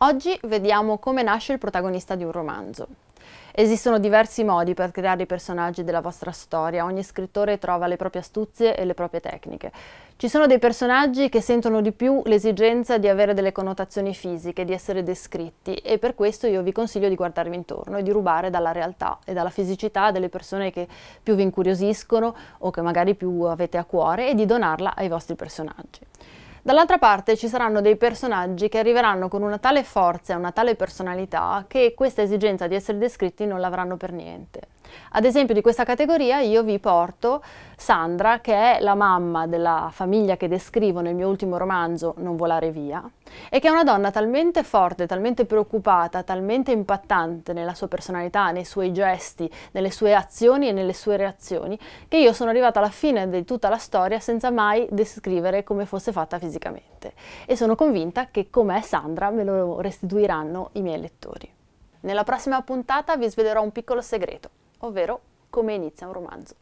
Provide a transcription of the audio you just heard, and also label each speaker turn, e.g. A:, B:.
A: Oggi vediamo come nasce il protagonista di un romanzo. Esistono diversi modi per creare i personaggi della vostra storia, ogni scrittore trova le proprie astuzie e le proprie tecniche. Ci sono dei personaggi che sentono di più l'esigenza di avere delle connotazioni fisiche, di essere descritti e per questo io vi consiglio di guardarvi intorno e di rubare dalla realtà e dalla fisicità delle persone che più vi incuriosiscono o che magari più avete a cuore e di donarla ai vostri personaggi. Dall'altra parte ci saranno dei personaggi che arriveranno con una tale forza e una tale personalità che questa esigenza di essere descritti non l'avranno per niente. Ad esempio di questa categoria io vi porto Sandra, che è la mamma della famiglia che descrivo nel mio ultimo romanzo Non volare via, e che è una donna talmente forte, talmente preoccupata, talmente impattante nella sua personalità, nei suoi gesti, nelle sue azioni e nelle sue reazioni, che io sono arrivata alla fine di tutta la storia senza mai descrivere come fosse fatta fisicamente. E sono convinta che come è Sandra me lo restituiranno i miei lettori. Nella prossima puntata vi svelerò un piccolo segreto ovvero come inizia un romanzo.